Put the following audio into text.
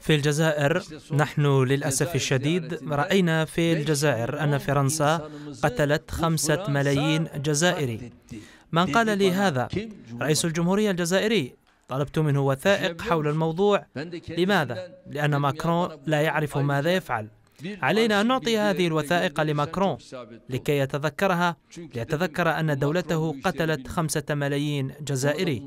في الجزائر نحن للأسف الشديد رأينا في الجزائر أن فرنسا قتلت خمسة ملايين جزائري من قال لي هذا؟ رئيس الجمهورية الجزائري طلبت منه وثائق حول الموضوع لماذا؟ لأن ماكرون لا يعرف ماذا يفعل علينا أن نعطي هذه الوثائق لماكرون لكي يتذكرها ليتذكر أن دولته قتلت خمسة ملايين جزائري